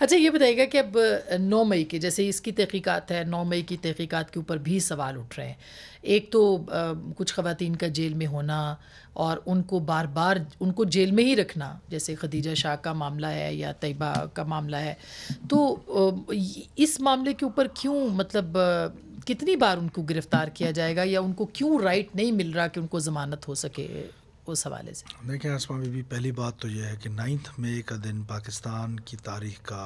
अच्छा ये बताइएगा कि अब नौ मई की जैसे इसकी तहकीकत है नौ मई की तहकीक़ात के ऊपर भी सवाल उठ रहे हैं एक तो आ, कुछ खवतिन का जेल में होना और उनको बार बार उनको जेल में ही रखना जैसे खदीजा शाह का मामला है या तयबा का मामला है तो इस मामले के ऊपर क्यों मतलब कितनी बार उनको गिरफ़्तार किया जाएगा या उनको क्यों राइट नहीं मिल रहा कि उनको ज़मानत हो सके उस हवाले से देखिए आसमा बीबी पहली बात तो यह है कि नाइन्थ मई का दिन पाकिस्तान की तारीख का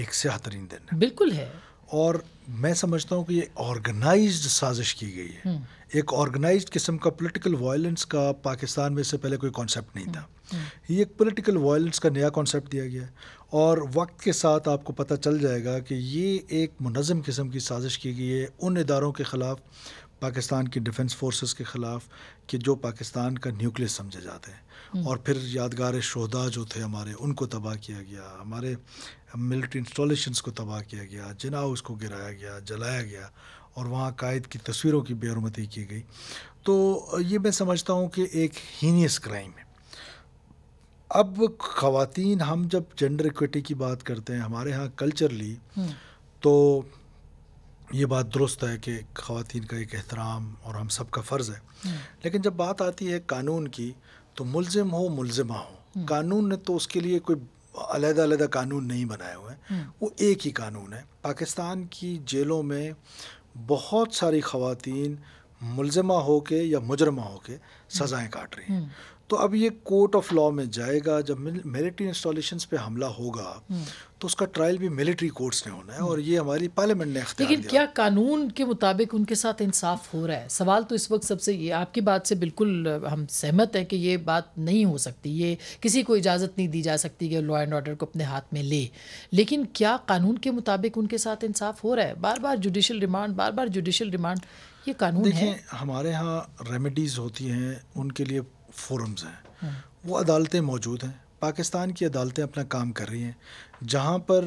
एक स्याह तरीन दिन है बिल्कुल है और मैं समझता हूँ कि ये ऑर्गेनाइज साजिश की गई है हम्म। एक ऑर्गेनाइज्ड किस्म का पॉलिटिकल वायलेंस का पाकिस्तान में इससे पहले कोई कॉन्सेप्ट नहीं था हम्म, हम्म। ये एक पॉलिटिकल वायलेंस का नया कॉन्सेप्ट दिया गया और वक्त के साथ आपको पता चल जाएगा कि ये एक मुनज़म किस्म की साजिश की गई है उन इदारों के ख़िलाफ़ पाकिस्तान की डिफेंस फोर्सेस के ख़िलाफ़ कि जो पाकिस्तान का न्यूक्लियस समझे जाते हैं हम्म। और फिर यादगार शहदा जो थे हमारे उनको तबाह किया गया हमारे मिलिट्री इंस्टॉलेशंस को तबाह किया गया जिनाव उसको गिराया गया जलाया गया और वहाँ कायद की तस्वीरों की बेरमती की गई तो ये मैं समझता हूँ कि एक हीनियस क्राइम है अब ख़वातीन हम जब जेंडर इक्विटी की बात करते हैं हमारे यहाँ कल्चरली हम्म। तो ये बात दुरुस्त है कि ख़वान का एक एहतराम और हम सब का फ़र्ज़ है हम्म। लेकिन जब बात आती है कानून की तो मुलम हो मुलमा हो हम्म। कानून ने तो उसके लिए कोई अलग अलग कानून नहीं बनाए हुए हैं हम्म। वो एक ही कानून है पाकिस्तान की जेलों में बहुत सारी खातन मुलजमा होके या मुजरमा होके सज़ाएं काट रही हैं तो अब ये कोर्ट ऑफ लॉ में जाएगा जब मिलिट्री इंस्टॉलेशन पे हमला होगा तो उसका ट्रायल भी मिलिट्री कोर्ट्स ने होना है और ये हमारी पार्लियामेंट ने लेकिन क्या कानून के मुताबिक उनके साथ इंसाफ हो रहा है सवाल तो इस वक्त सबसे ये आपकी बात से बिल्कुल हम सहमत है कि ये बात नहीं हो सकती ये किसी को इजाज़त नहीं दी जा सकती कि लॉ एंड ऑर्डर को अपने हाथ में ले लेकिन क्या कानून के मुताबिक उनके साथ इंसाफ हो रहा है बार बार जुडिशल रिमांड बार बार जुडिशल रिमांड ये कानून देखें हमारे यहाँ रेमेडीज़ होती हैं उनके लिए फोरम्स हैं हाँ। वो अदालतें मौजूद हैं पाकिस्तान की अदालतें अपना काम कर रही हैं जहाँ पर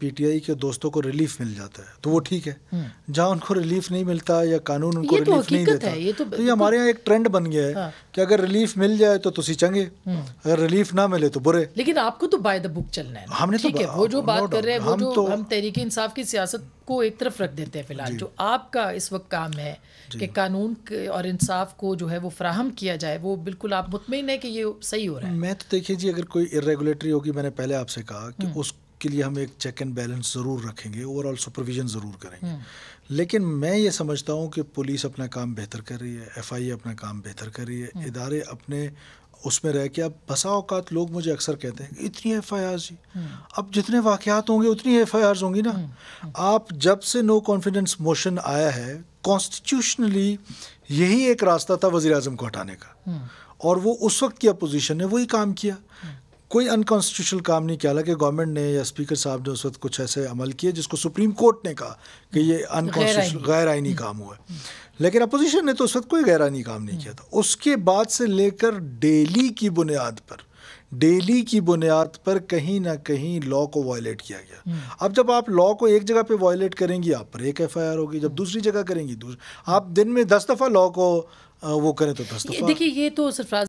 पीटीआई के दोस्तों को रिलीफ मिल जाता है तो वो ठीक है हाँ। जहाँ उनको रिलीफ नहीं मिलता या कानून उनको रिलीफ तो नहीं देता है, ये तो, तो ये तो हमारे यहाँ एक ट्रेंड बन गया है हाँ। कि अगर रिलीफ मिल जाए तो तुसी चंगे हाँ। अगर रिलीफ ना मिले तो बुरे लेकिन आपको तो बाय द बुक चलना है हमने तो वो जो बात कर रहे हैं हम तो हम तहरीक इंसाफ की सियासत को एक तरफ रख देते हैं फिलहाल जो आपका इस वक्त काम है कि कानून और इंसाफ को जो है वो फ्राहम किया जाए वो बिल्कुल आप मुतमिन है कि ये सही हो रहा है मैं तो देखिए जी अगर कोई इरेगुलेटरी होगी मैंने पहले आपसे कहा कि हम्म। उसके लिए हम एक चेक एंड बैलेंस ज़रूर रखेंगे ओवरऑल सुपरविजन ज़रूर करेंगे हम्म। लेकिन मैं ये समझता हूँ कि पुलिस अपना काम बेहतर कर रही है एफ अपना काम बेहतर कर रही है हम्म। इदारे अपने उसमें रह के अब बसा अवकात लोग मुझे अक्सर कहते हैं इतनी एफ आई आर जी हम्म। अब जितने वाक़ात होंगे उतनी एफ आई आर होंगी ना हम्म। हम्म। आप जब से नो कॉन्फिडेंस मोशन आया है कॉन्स्टिट्यूशनली यही एक रास्ता था वजी अजम को हटाने का और वो उस वक्त की अपोजिशन ने वही काम किया कोई अनकॉन्स्टिट्यूशनल काम नहीं किया हालांकि गवर्नमेंट ने या स्पीकर साहब ने उस वक्त कुछ ऐसे अमल किए जिसको सुप्रीम कोर्ट ने कहा कि ये अनकॉन्स्टिट्यूशन गैर आइनी काम हुआ है लेकिन अपोजिशन ने तो उस वक्त कोई गैरानी काम नहीं किया था उसके बाद से लेकर डेली की बुनियाद पर डेली की बुनियाद पर कहीं ना कहीं लॉ को वायलेट किया गया हम्म। अब जब आप लॉ को एक जगह पे वायलेट करेंगी आप पर एक एफ होगी जब दूसरी जगह करेंगी दूसरी आप दिन में दस दफ़ा लॉ को वो करें तो दस दफ़ा देखिए ये तो सरफराज